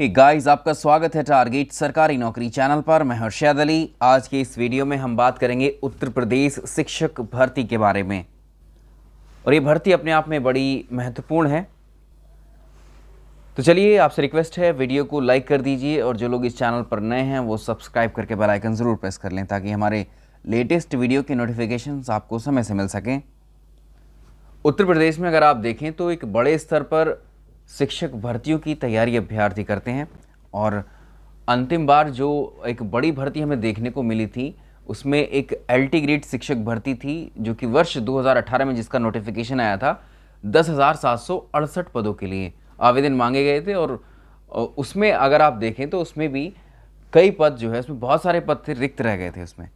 हे hey guys आपका स्वागत है टारगेट सरकारी नौकरी चैनल पर मैं हर्षद अली आज के इस वीडियो में हम बात करेंगे उत्तर प्रदेश शिक्षक भर्ती के बारे में और ये भर्ती अपने आप में बड़ी महत्वपूर्ण है तो चलिए आपसे रिक्वेस्ट है वीडियो को लाइक कर दीजिए और जो लोग इस चैनल पर नए हैं वो सब्सक्राइब करके बेलाइकन ज़रूर प्रेस कर लें ताकि हमारे लेटेस्ट वीडियो के नोटिफिकेशन आपको समय से मिल सकें उत्तर प्रदेश में अगर आप देखें तो एक बड़े स्तर पर शिक्षक भर्तियों की तैयारी अभ्यर्थी करते हैं और अंतिम बार जो एक बड़ी भर्ती हमें देखने को मिली थी उसमें एक एल ग्रेड शिक्षक भर्ती थी जो कि वर्ष 2018 में जिसका नोटिफिकेशन आया था दस हज़ार सात सौ अड़सठ पदों के लिए आवेदन मांगे गए थे और उसमें अगर आप देखें तो उसमें भी कई पद जो है उसमें बहुत सारे पद थे रिक्त रह गए थे उसमें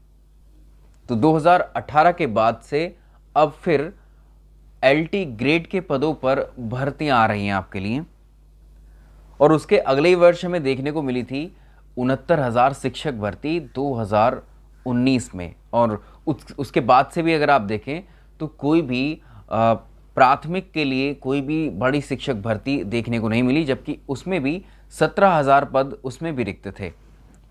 तो 2018 के बाद से अब फिर एलटी ग्रेड के पदों पर भर्तियां आ रही हैं आपके लिए और उसके अगले ही वर्ष हमें देखने को मिली थी उनहत्तर हज़ार शिक्षक भर्ती 2019 में और उस, उसके बाद से भी अगर आप देखें तो कोई भी प्राथमिक के लिए कोई भी बड़ी शिक्षक भर्ती देखने को नहीं मिली जबकि उसमें भी सत्रह हज़ार पद उसमें भी रिक्त थे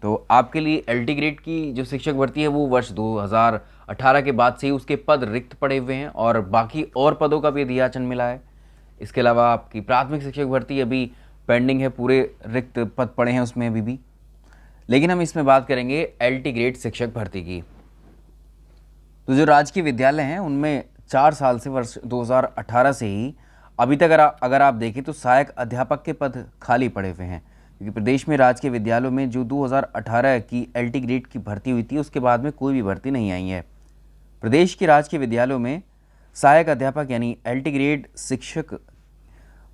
तो आपके लिए एल ग्रेड की जो शिक्षक भर्ती है वो वर्ष 2018 के बाद से ही उसके पद रिक्त पड़े हुए हैं और बाकी और पदों का भी अधियाचन मिला है इसके अलावा आपकी प्राथमिक शिक्षक भर्ती अभी पेंडिंग है पूरे रिक्त पद पड़े हैं उसमें अभी भी लेकिन हम इसमें बात करेंगे एल ग्रेड शिक्षक भर्ती की तो जो राजकीय विद्यालय हैं उनमें चार साल से वर्ष 2018 से ही अभी तक अगर आप देखें तो सहायक अध्यापक के पद खाली पड़े हुए हैं क्योंकि प्रदेश में राज्य के विद्यालयों में जो 2018 की एल टी ग्रेड की भर्ती हुई थी उसके बाद में कोई भी भर्ती नहीं आई है प्रदेश के राज्य के विद्यालयों में सहायक अध्यापक यानी एल टी ग्रेड शिक्षक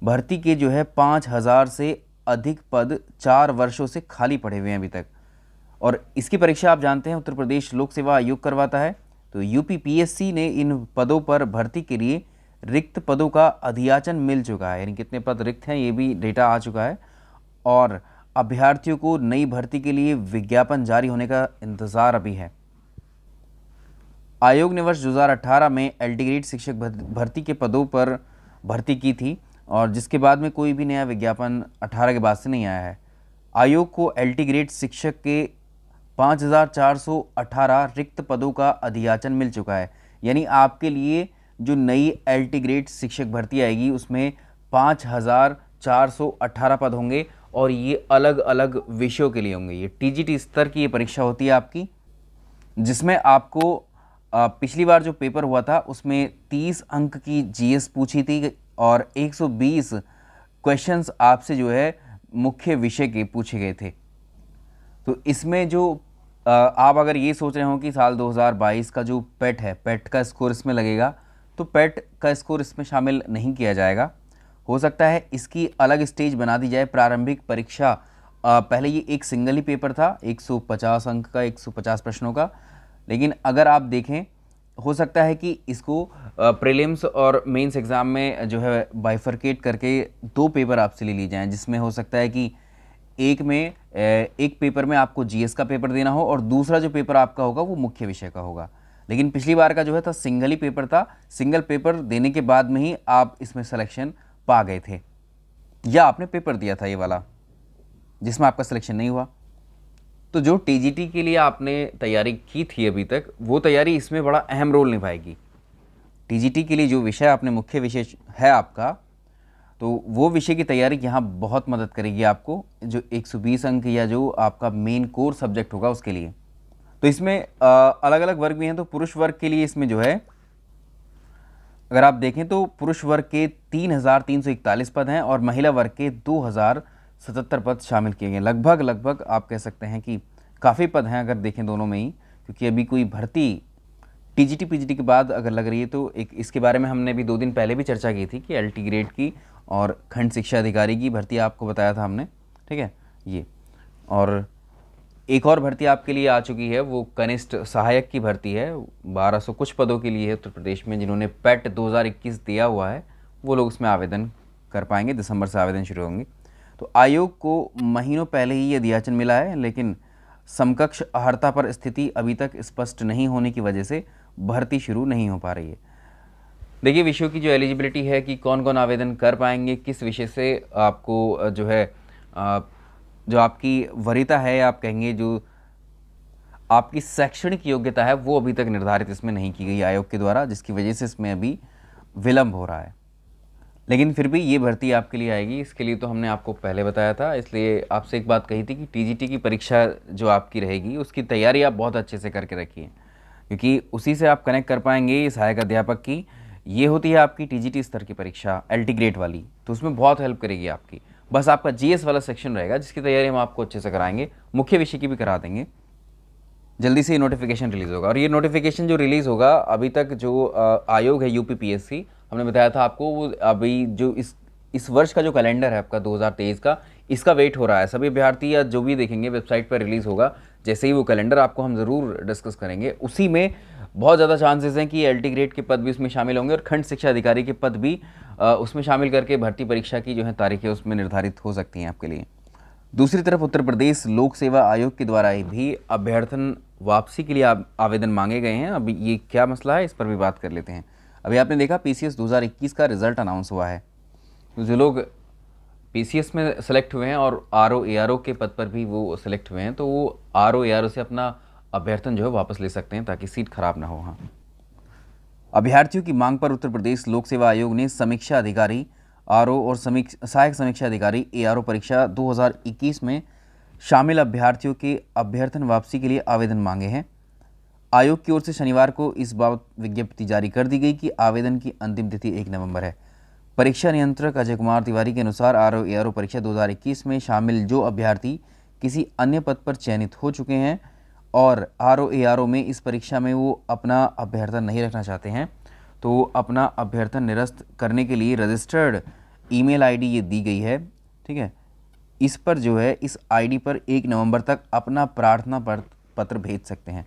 भर्ती के जो है पाँच हज़ार से अधिक पद चार वर्षों से खाली पड़े हुए हैं अभी तक और इसकी परीक्षा आप जानते हैं उत्तर प्रदेश लोक सेवा आयोग करवाता है तो यू पीएससी ने इन पदों पर भर्ती के लिए रिक्त पदों का अधियाचन मिल चुका है यानी कितने पद रिक्त हैं ये भी डेटा आ चुका है और अभ्यर्थियों को नई भर्ती के लिए विज्ञापन जारी होने का इंतजार अभी है आयोग ने वर्ष 2018 में एल ग्रेड शिक्षक भर्ती के पदों पर भर्ती की थी और जिसके बाद में कोई भी नया विज्ञापन 18 के बाद से नहीं आया है आयोग को एल ग्रेड शिक्षक के 5,418 रिक्त पदों का अधियाचन मिल चुका है यानी आपके लिए जो नई एल ग्रेड शिक्षक भर्ती आएगी उसमें पाँच पद होंगे और ये अलग अलग विषयों के लिए होंगे ये टीजीटी स्तर की ये परीक्षा होती है आपकी जिसमें आपको पिछली बार जो पेपर हुआ था उसमें 30 अंक की जीएस पूछी थी और 120 क्वेश्चंस आपसे जो है मुख्य विषय के पूछे गए थे तो इसमें जो आप अगर ये सोच रहे हो कि साल 2022 का जो पेट है पेट का स्कोर इसमें लगेगा तो पेट का स्कोर इसमें शामिल नहीं किया जाएगा हो सकता है इसकी अलग स्टेज बना दी जाए प्रारंभिक परीक्षा पहले ये एक सिंगल ही पेपर था 150 अंक का 150 प्रश्नों का लेकिन अगर आप देखें हो सकता है कि इसको प्रीलिम्स और मेंस एग्ज़ाम में जो है बाइफरकेट करके दो पेपर आपसे ले लिए जाएँ जिसमें हो सकता है कि एक में एक पेपर में आपको जीएस का पेपर देना हो और दूसरा जो पेपर आपका होगा वो मुख्य विषय का होगा लेकिन पिछली बार का जो है था सिंगल ही पेपर था सिंगल पेपर देने के बाद में ही आप इसमें सलेक्शन पा गए थे या आपने पेपर दिया था ये वाला जिसमें आपका सिलेक्शन नहीं हुआ तो जो टीजीटी के लिए आपने तैयारी की थी अभी तक वो तैयारी इसमें बड़ा अहम रोल निभाएगी टीजीटी के लिए जो विषय आपने मुख्य विषय है आपका तो वो विषय की तैयारी यहाँ बहुत मदद करेगी आपको जो 120 अंक या जो आपका मेन कोर सब्जेक्ट होगा उसके लिए तो इसमें अलग अलग वर्ग भी हैं तो पुरुष वर्ग के लिए इसमें जो है अगर आप देखें तो पुरुष वर्ग के तीन हज़ार तीन सौ इकतालीस पद हैं और महिला वर्ग के दो हज़ार सतहत्तर पद शामिल किए गए लगभग लगभग आप कह सकते हैं कि काफ़ी पद हैं अगर देखें दोनों में ही क्योंकि अभी कोई भर्ती टीजीटी पीजीटी के बाद अगर लग रही है तो एक इसके बारे में हमने अभी दो दिन पहले भी चर्चा की थी कि एल ग्रेड की और खंड शिक्षा अधिकारी की भर्ती आपको बताया था हमने ठीक है ये और एक और भर्ती आपके लिए आ चुकी है वो कनिष्ठ सहायक की भर्ती है 1200 कुछ पदों के लिए उत्तर प्रदेश में जिन्होंने पैट 2021 दिया हुआ है वो लोग उसमें आवेदन कर पाएंगे दिसंबर से आवेदन शुरू होंगे तो आयोग को महीनों पहले ही ये दियाचन मिला है लेकिन समकक्ष अहर्ता पर स्थिति अभी तक स्पष्ट नहीं होने की वजह से भर्ती शुरू नहीं हो पा रही है देखिए विषयों की जो एलिजिबिलिटी है कि कौन कौन आवेदन कर पाएंगे किस विषय से आपको जो है आप जो आपकी वरीता है आप कहेंगे जो आपकी शैक्षणिक योग्यता है वो अभी तक निर्धारित इसमें नहीं की गई आयोग के द्वारा जिसकी वजह से इसमें अभी विलम्ब हो रहा है लेकिन फिर भी ये भर्ती आपके लिए आएगी इसके लिए तो हमने आपको पहले बताया था इसलिए आपसे एक बात कही थी कि टीजीटी की परीक्षा जो आपकी रहेगी उसकी तैयारी आप बहुत अच्छे से करके रखिए क्योंकि उसी से आप कनेक्ट कर पाएंगे सहायक अध्यापक की ये होती है आपकी टीजीटी स्तर की परीक्षा एल्टी ग्रेड वाली तो उसमें बहुत हेल्प करेगी आपकी बस आपका जीएस वाला सेक्शन रहेगा जिसकी तैयारी हम आपको अच्छे से कराएंगे मुख्य विषय की भी करा देंगे जल्दी से ये नोटिफिकेशन रिलीज़ होगा और ये नोटिफिकेशन जो रिलीज़ होगा अभी तक जो आयोग है यू हमने बताया था आपको वो अभी जो इस इस वर्ष का जो कैलेंडर है आपका 2023 का इसका वेट हो रहा है सभी या जो भी देखेंगे वेबसाइट पर रिलीज़ होगा जैसे ही वो कैलेंडर आपको हम ज़रूर डिस्कस करेंगे उसी में बहुत ज़्यादा चांसेस हैं कि एल ग्रेड के पद भी इसमें शामिल होंगे और खंड शिक्षा अधिकारी के पद भी उसमें शामिल करके भर्ती परीक्षा की जो है तारीखें उसमें निर्धारित हो सकती हैं आपके लिए दूसरी तरफ उत्तर प्रदेश लोक सेवा आयोग के द्वारा भी अभ्यर्थन वापसी के लिए आवेदन मांगे गए हैं अब ये क्या मसला है इस पर भी बात कर लेते हैं अभी आपने देखा पी सी का रिज़ल्ट अनाउंस हुआ है जो लोग पी में सेलेक्ट हुए हैं और आर ओ के पद पर भी वो सेलेक्ट हुए हैं तो वो आर ओ से अपना अभ्यर्थन जो है वापस ले सकते हैं ताकि सीट खराब ना हो हाँ अभ्यर्थियों की मांग पर उत्तर प्रदेश लोक सेवा आयोग ने समीक्षा अधिकारी आर और सहायक समीक्षा अधिकारी ए परीक्षा 2021 में शामिल अभ्यर्थियों के अभ्यर्थन वापसी के लिए आवेदन मांगे हैं आयोग की ओर से शनिवार को इस बाबत विज्ञप्ति जारी कर दी गई कि आवेदन की अंतिम तिथि एक नवंबर है परीक्षा नियंत्रक अजय कुमार तिवारी के अनुसार आर ओ परीक्षा 2021 में शामिल जो अभ्यर्थी किसी अन्य पद पर चयनित हो चुके हैं और R O A R O में इस परीक्षा में वो अपना अभ्यर्थन नहीं रखना चाहते हैं तो अपना अभ्यर्थन निरस्त करने के लिए रजिस्टर्ड ईमेल आईडी ये दी गई है ठीक है इस पर जो है इस आईडी पर एक नवंबर तक अपना प्रार्थना पत्र भेज सकते हैं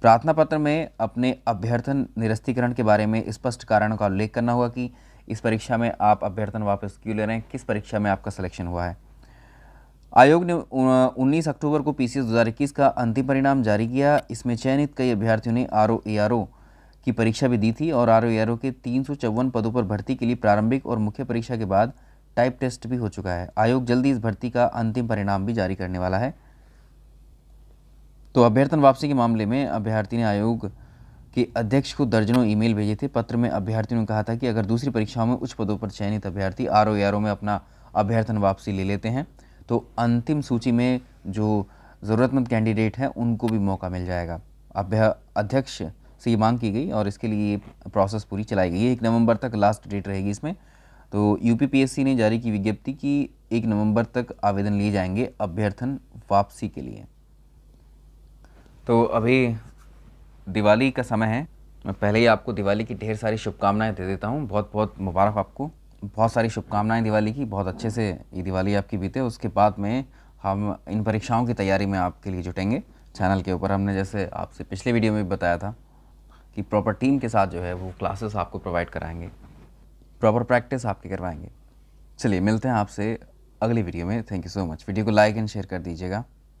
प्रार्थना पत्र में अपने अभ्यर्थन निरस्तीकरण के बारे में स्पष्ट कारणों का उल्लेख करना होगा कि इस परीक्षा में आप अभ्यर्थन वापस क्यों ले रहे हैं किस परीक्षा में आपका सिलेक्शन हुआ है आयोग ने 19 अक्टूबर को पी 2021 का अंतिम परिणाम जारी किया इसमें चयनित कई अभ्यर्थियों ने आर ओ की परीक्षा भी दी थी और आर ओ के तीन पदों पर भर्ती के लिए प्रारंभिक और मुख्य परीक्षा के बाद टाइप टेस्ट भी हो चुका है आयोग जल्दी इस भर्ती का अंतिम परिणाम भी जारी करने वाला है तो अभ्यर्थन वापसी के मामले में अभ्यर्थी ने आयोग के अध्यक्ष को दर्जनों ईमेल भेजे थे पत्र में अभ्यर्थियों ने कहा था कि अगर दूसरी परीक्षाओं में उच्च पदों पर चयनित अभ्यर्थी आर ओ में अपना अभ्यर्थन वापसी ले लेते हैं तो अंतिम सूची में जो ज़रूरतमंद कैंडिडेट हैं उनको भी मौका मिल जाएगा अभ्य अध्यक्ष से ये मांग की गई और इसके लिए ये प्रोसेस पूरी चलाई गई है एक नवंबर तक लास्ट डेट रहेगी इसमें तो यूपीपीएससी ने जारी की विज्ञप्ति कि एक नवंबर तक आवेदन लिए जाएंगे अभ्यर्थन वापसी के लिए तो अभी दिवाली का समय है मैं पहले ही आपको दिवाली की ढेर सारी शुभकामनाएं दे देता हूँ बहुत बहुत मुबारक आपको बहुत सारी शुभकामनाएं दिवाली की बहुत अच्छे से ये दिवाली आपकी बीते उसके बाद में हम इन परीक्षाओं की तैयारी में आपके लिए जुटेंगे चैनल के ऊपर हमने जैसे आपसे पिछले वीडियो में भी बताया था कि प्रॉपर टीम के साथ जो है वो क्लासेस आपको प्रोवाइड कराएंगे प्रॉपर प्रैक्टिस आपकी करवाएंगे चलिए मिलते हैं आपसे अगली वीडियो में thank you so much video को लाइक एंड शेयर कर दीजिएगा